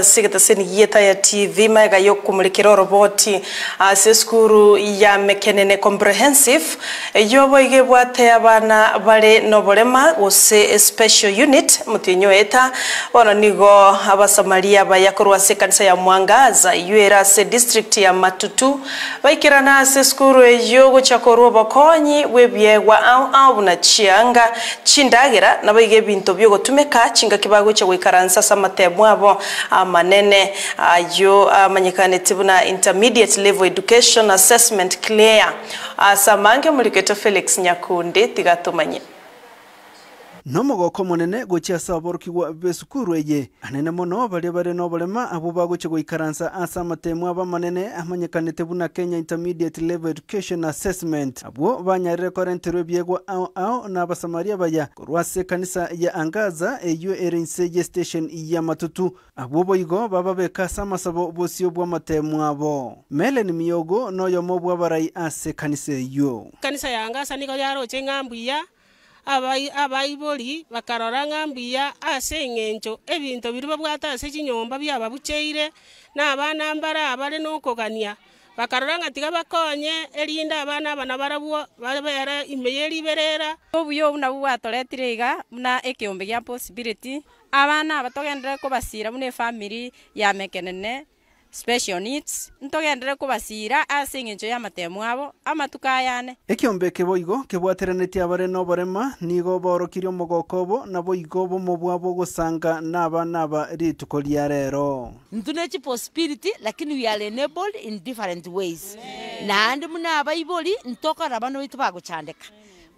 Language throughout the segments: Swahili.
sigata sini yeta ya tv maega yo kumulikira roboti ase ah, skuru ya mekenene comprehensive yoboige bwate abana bare noborema gose special unit mutinyo eta bono nigo abasamaria bayakorwa ase kanisa ya mwangaza ywera ase district ya matutu baikirana ase skuru eyo gochakorwa obokonyi bwebiegwa au ao buna chianga chindagera nabaige ebinto biogotumeka chinga kibagocha goikaransa ase amatemo abo ah, manene uh, yo uh, manyikanite tibuna intermediate level education assessment clear uh, samange muliketo felix nyakunde tigatumanye no mogoko monene gochiasa aborokigwa besukuru eye anene mono baria bare na oborema abo bagoche goikaransa ase amatemu aba manene amanyekanete buna kenya intermediate level education assessment abwo banyarire kora enterwa ebiegwa ao ao na abasamaria baya korwa ase ekanisa ya angaza eywo ere nse ya station ya matutu abwo boigo baba beka ase amasabo bosio bwa amatemu abo melen miyogo noyomo obwa barai ase ekanisa eywo kanisa ya angaza nigo yaroche ya abaibori bakarora ng'a mbuya ase eng'encho ebinto biri babwate ase chinyomba biababucheire na abana mbare abare nokogania bakarora ng'a tiga bakonye erinde abana aba nabarabwo babere imeye eriberera obuya obu nabwo bwatoretire iga buna ekeombe gia possibility abana aba togendere kobasira buna efamiri yamekenene special needs ntogendere kobasira ase eng'encho ya amatemu abo amatukayane ekiombe eke boigo kebwateraneti abare na oborema nigo boorokirie omogoko obo na boigo bomobwa bogosanga naba naba rituko ria rero ntuna echiposibility lakini we are enabled in different ways naande muna abaibori ntokaraba noito bagochandeka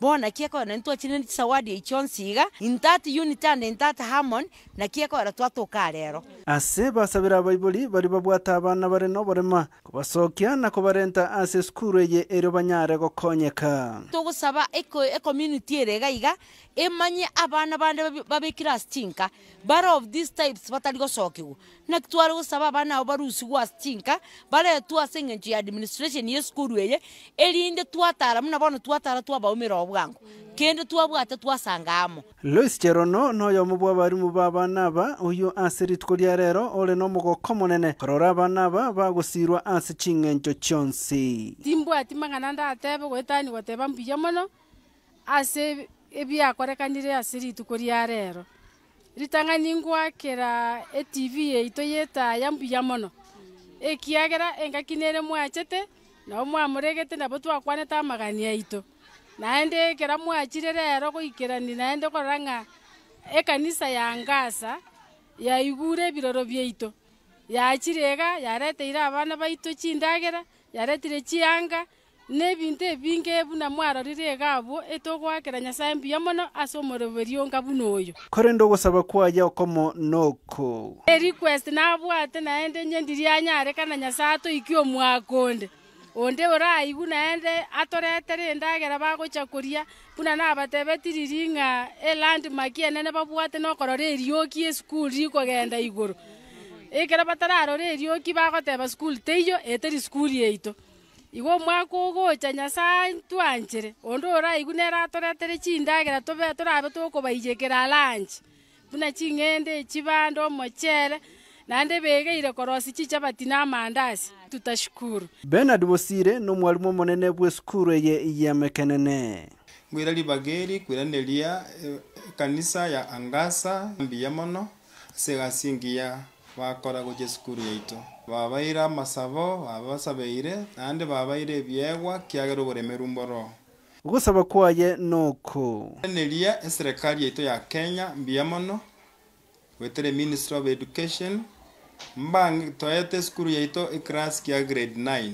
bona kiekora nitwachire sawadi ichonsiga intati unitande intat hamon na kiekora twatuka rero ase basabira abaibori bari babwata abana bare noborema kubasokia na kobarenta ase skuru eye erio banyare gokonyeka tugusaba eko ecommunity erega iga emanye abana bande babekira stinka bare of these types batari gocokiwa nakitware gusaba abana abo barusigwa stinka baretwa ase ya administration ya esukuru eye erinde twatara muna bono twatara twabaumera obwa bwangu kende twabwate twasangamo Louis Cherono noyo mubwa barimu ba abana aba uyu ase rituko ria rero ore no mogoko monene korora abana aba bagusirwa ase ching'encho chionsi timbwati magana ndatebe goetani goteba mbuya mono ase ebiakorekanire ase rituko ria rero ritang'ani ngwakera etv yaito yetaya mbuya mono ekiagera engaki nere mwachete nabo mwamoregete nabo twakwanete amagani aito naende kera mwachire rero goikerani naende korang'a ekanisa ya ngasa yaigure ebiroro biaito yachire rete yareteire abana baito chindagera yaretire chianga na ebinto ebinge ebuna mwarorire iga abwo etogwakera nyasaye mbuya mono ase omoroberi onka buna oyo kore ndogosaba kwaya okomo noko e request nabwate naende nyendiri kana nyasaye toiki omwakonde unde uraigu naende atorete rindagera bagochakuria buna nabatebetiri ring'a elandmark enene babwate nokorora erioki eskul rikogenda igoro ekero batararora erioki bagoteba skul teiyo eteri sukuru yeito igo omwaka ogocha nyasaye twanchere onde oraigu nere atoretere chindagera tobe torabe tokobaiyekera lanji buna ching'ende chibanda omochere nande begeire korosi chichabati na mandasi tutashukuru Bernard Bosire no mwalimu munene bwe sukuru eye ya mekenene ngwira libageri kwiranelia eh, kanisa ya angasa mbiyamono segasingiya bakorago jesukuru yaito babaire amasabo babasabeire nande babaire ebiegwa kiagera oboremera mboro ogosaba kwaye noko nelia eserekari eh, yaito ya kenya mbiya mono wetere ministry of education mbangi toyete sukuru yaito eclass kia grade 9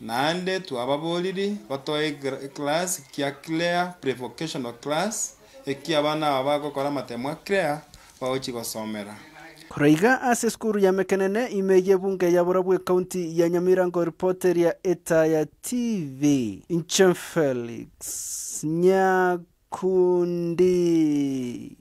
nande twababoriri batoe eclass kia clear prevocational class eki abana aba bagokora matemo clear bagochi gosomera koroiga ase sukuru yamekenene imeye ya yabura bwe kaunti ya nyamirango reporter ya ya tv nchen felix nyakundi